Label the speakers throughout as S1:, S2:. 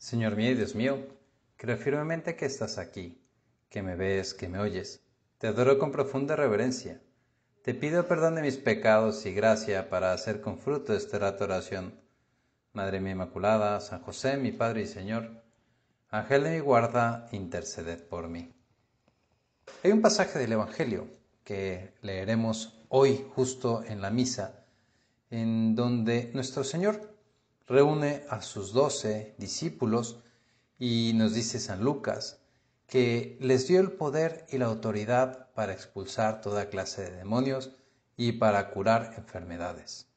S1: Señor mío y Dios mío, creo firmemente que estás aquí, que me ves, que me oyes. Te adoro con profunda reverencia. Te pido perdón de mis pecados y gracia para hacer con fruto este rato oración. Madre mía Inmaculada, San José, mi Padre y Señor, Ángel de mi guarda, interceded por mí. Hay un pasaje del Evangelio que leeremos hoy justo en la misa, en donde nuestro Señor reúne a sus doce discípulos y nos dice San Lucas que les dio el poder y la autoridad para expulsar toda clase de demonios y para curar enfermedades.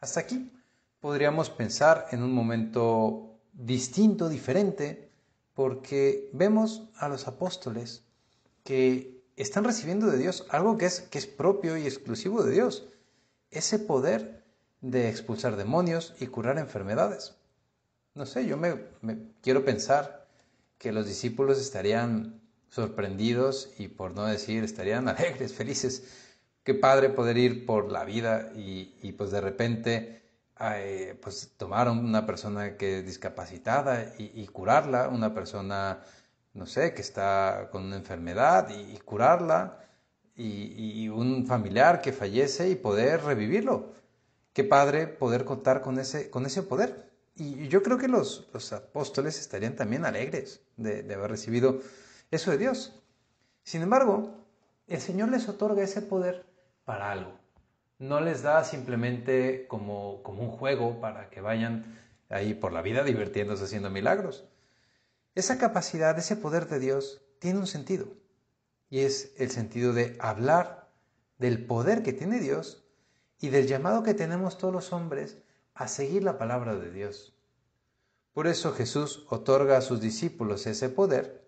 S1: Hasta aquí podríamos pensar en un momento distinto, diferente, porque vemos a los apóstoles que están recibiendo de Dios algo que es, que es propio y exclusivo de Dios, ese poder de expulsar demonios y curar enfermedades. No sé, yo me, quiero pensar que los discípulos estarían sorprendidos y por no decir estarían alegres, felices. Qué padre poder ir por la vida y, pues de repente eh, pues tomar una persona que es discapacitada y, curarla, una persona, no sé, que está con una enfermedad y curarla y, un familiar que fallece y poder revivirlo. Qué padre poder contar con ese, con ese poder. Y yo creo que los, apóstoles estarían también alegres de, haber recibido eso de Dios. Sin embargo, el Señor les otorga ese poder para algo. No les da simplemente como, como un juego para que vayan ahí por la vida divirtiéndose haciendo milagros. Esa capacidad, ese poder de Dios tiene un sentido. Y es el sentido de hablar del poder que tiene Dios y del llamado que tenemos todos los hombres a seguir la palabra de Dios. Por eso Jesús otorga a sus discípulos ese poder,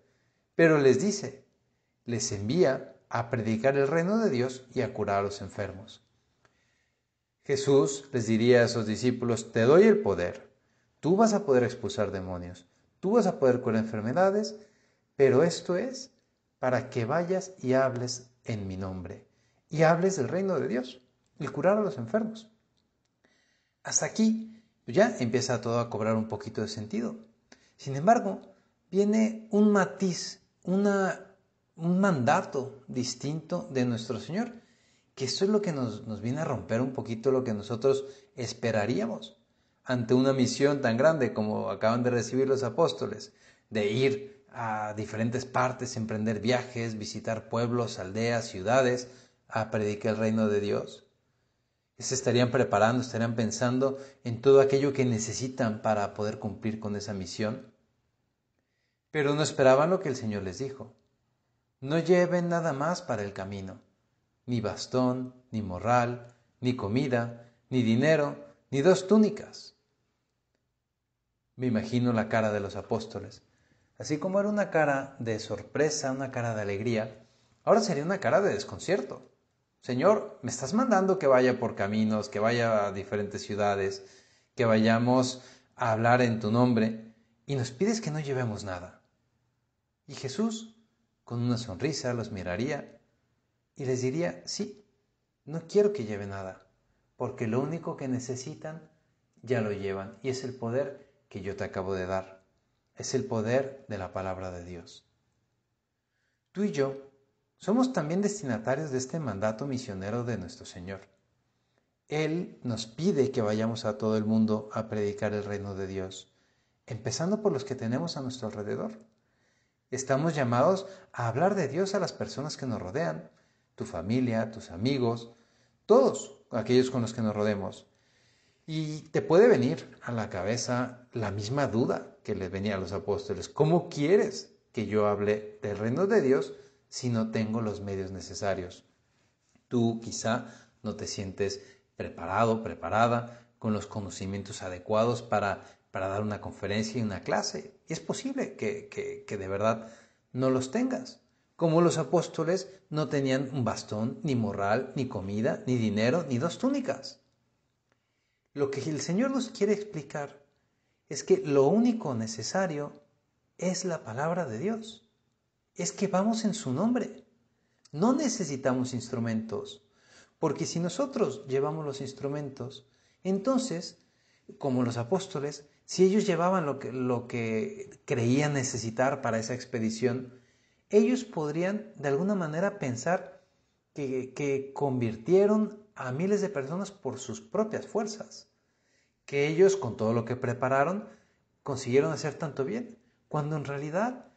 S1: pero les dice, les envía a predicar el reino de Dios y a curar a los enfermos. Jesús les diría a sus discípulos, te doy el poder, tú vas a poder expulsar demonios, tú vas a poder curar enfermedades, pero esto es para que vayas y hables en mi nombre y hables del reino de Dios el curar a los enfermos. Hasta aquí pues ya empieza todo a cobrar un poquito de sentido. Sin embargo, viene un matiz, una, un mandato distinto de nuestro Señor, que eso es lo que nos, nos viene a romper un poquito lo que nosotros esperaríamos ante una misión tan grande como acaban de recibir los apóstoles, de ir a diferentes partes, emprender viajes, visitar pueblos, aldeas, ciudades, a predicar el reino de Dios se estarían preparando, estarían pensando en todo aquello que necesitan para poder cumplir con esa misión. Pero no esperaban lo que el Señor les dijo. No lleven nada más para el camino, ni bastón, ni morral, ni comida, ni dinero, ni dos túnicas. Me imagino la cara de los apóstoles. Así como era una cara de sorpresa, una cara de alegría, ahora sería una cara de desconcierto. Señor, me estás mandando que vaya por caminos, que vaya a diferentes ciudades, que vayamos a hablar en tu nombre, y nos pides que no llevemos nada. Y Jesús, con una sonrisa, los miraría y les diría, sí, no quiero que lleve nada, porque lo único que necesitan ya lo llevan, y es el poder que yo te acabo de dar, es el poder de la palabra de Dios. Tú y yo somos también destinatarios de este mandato misionero de nuestro Señor. Él nos pide que vayamos a todo el mundo a predicar el reino de Dios, empezando por los que tenemos a nuestro alrededor. Estamos llamados a hablar de Dios a las personas que nos rodean, tu familia, tus amigos, todos aquellos con los que nos rodemos. Y te puede venir a la cabeza la misma duda que le venía a los apóstoles. ¿Cómo quieres que yo hable del reino de Dios si no tengo los medios necesarios. Tú quizá no te sientes preparado, preparada, con los conocimientos adecuados para, dar una conferencia y una clase. es posible que, que, que de verdad no los tengas. Como los apóstoles no tenían un bastón, ni morral, ni comida, ni dinero, ni dos túnicas. Lo que el Señor nos quiere explicar es que lo único necesario es la palabra de Dios es que vamos en su nombre. No necesitamos instrumentos, porque si nosotros llevamos los instrumentos, entonces, como los apóstoles, si ellos llevaban lo que, lo que creían necesitar para esa expedición, ellos podrían de alguna manera pensar que, que convirtieron a miles de personas por sus propias fuerzas, que ellos con todo lo que prepararon consiguieron hacer tanto bien, cuando en realidad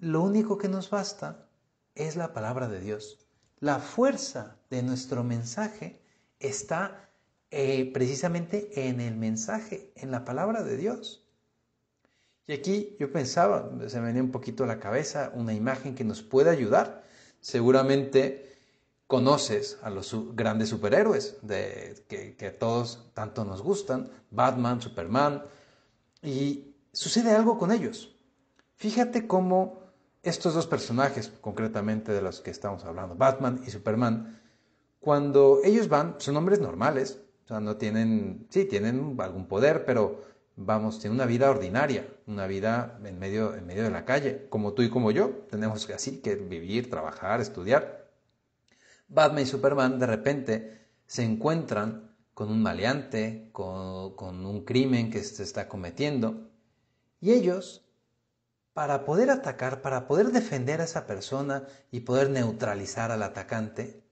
S1: lo único que nos basta es la palabra de Dios. La fuerza de nuestro mensaje está eh, precisamente en el mensaje, en la palabra de Dios. Y aquí yo pensaba, se me venía un poquito a la cabeza una imagen que nos puede ayudar. Seguramente conoces a los grandes superhéroes de, que, que a todos tanto nos gustan, Batman, Superman, y sucede algo con ellos. Fíjate cómo estos dos personajes concretamente de los que estamos hablando, Batman y Superman, cuando ellos van, son hombres normales, o sea, no tienen, sí, tienen algún poder, pero vamos, tienen una vida ordinaria, una vida en medio, en medio de la calle, como tú y como yo, tenemos que así que vivir, trabajar, estudiar. Batman y Superman de repente se encuentran con un maleante, con un crimen que se está cometiendo, y ellos para poder atacar, para poder defender a esa persona y poder neutralizar al atacante,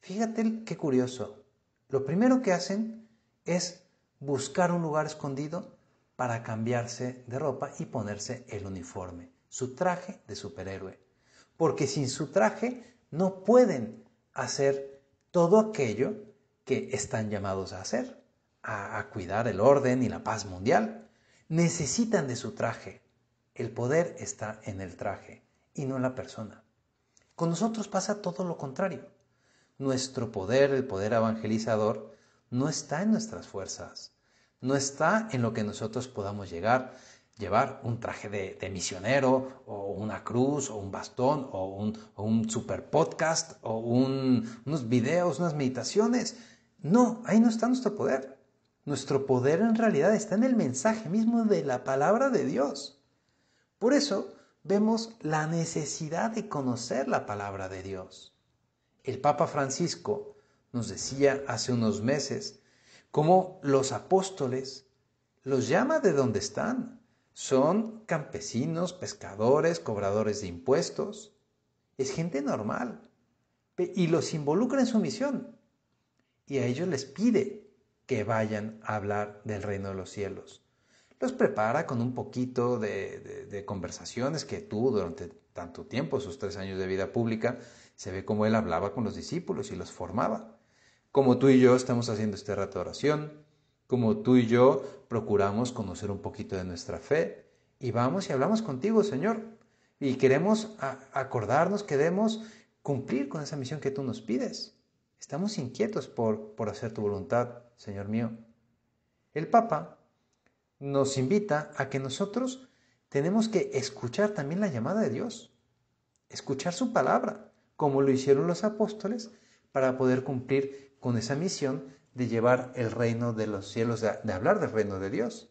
S1: fíjate qué curioso. Lo primero que hacen es buscar un lugar escondido para cambiarse de ropa y ponerse el uniforme, su traje de superhéroe. Porque sin su traje no pueden hacer todo aquello que están llamados a hacer, a, a cuidar el orden y la paz mundial. Necesitan de su traje, el poder está en el traje y no en la persona. Con nosotros pasa todo lo contrario. Nuestro poder, el poder evangelizador, no está en nuestras fuerzas, no está en lo que nosotros podamos llegar, llevar un traje de, misionero o una cruz o un bastón o un, super podcast o unos videos, unas meditaciones. No, ahí no está nuestro poder. Nuestro poder en realidad está en el mensaje mismo de la palabra de Dios. Por eso vemos la necesidad de conocer la palabra de Dios. El Papa Francisco nos decía hace unos meses cómo los apóstoles los llama de donde están. Son campesinos, pescadores, cobradores de impuestos. Es gente normal. Y los involucra en su misión. Y a ellos les pide que vayan a hablar del reino de los cielos prepara con un poquito de, conversaciones que tú durante tanto tiempo, sus tres años de vida pública, se ve cómo él hablaba con los discípulos y los formaba. Como tú y yo estamos haciendo este rato de oración, como tú y yo procuramos conocer un poquito de nuestra fe y vamos y hablamos contigo, Señor. Y queremos acordarnos, queremos cumplir con esa misión que tú nos pides. Estamos inquietos por, por hacer tu voluntad, Señor mío. El Papa nos invita a que nosotros tenemos que escuchar también la llamada de Dios, escuchar su palabra, como lo hicieron los apóstoles, para poder cumplir con esa misión de llevar el reino de los cielos, de hablar del reino de Dios.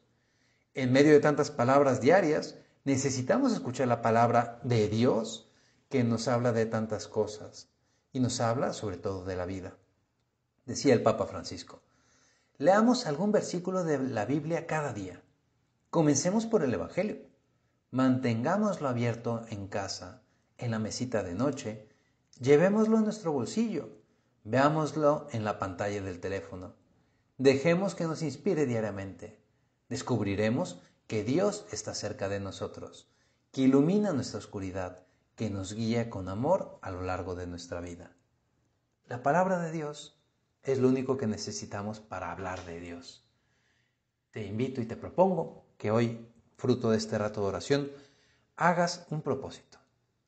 S1: En medio de tantas palabras diarias, necesitamos escuchar la palabra de Dios que nos habla de tantas cosas y nos habla sobre todo de la vida. Decía el Papa Francisco, Leamos algún versículo de la Biblia cada día. Comencemos por el Evangelio. Mantengámoslo abierto en casa, en la mesita de noche. Llevémoslo en nuestro bolsillo. Veámoslo en la pantalla del teléfono. Dejemos que nos inspire diariamente. Descubriremos que Dios está cerca de nosotros, que ilumina nuestra oscuridad, que nos guía con amor a lo largo de nuestra vida. La palabra de Dios es lo único que necesitamos para hablar de Dios. Te invito y te propongo que hoy, fruto de este rato de oración, hagas un propósito.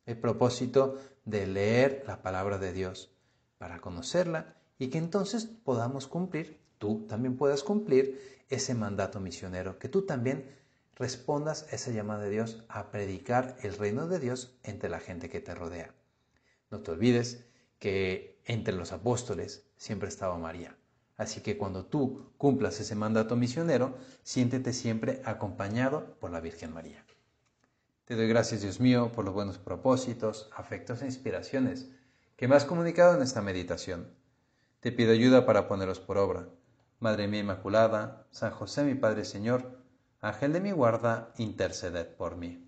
S1: El propósito de leer la palabra de Dios para conocerla y que entonces podamos cumplir, tú también puedas cumplir ese mandato misionero, que tú también respondas a esa llamada de Dios a predicar el reino de Dios entre la gente que te rodea. No te olvides que entre los apóstoles siempre estaba María. Así que cuando tú cumplas ese mandato misionero, siéntete siempre acompañado por la Virgen María. Te doy gracias, Dios mío, por los buenos propósitos, afectos e inspiraciones que me has comunicado en esta meditación. Te pido ayuda para ponerlos por obra. Madre mía Inmaculada, San José mi Padre Señor, Ángel de mi guarda, interceded por mí.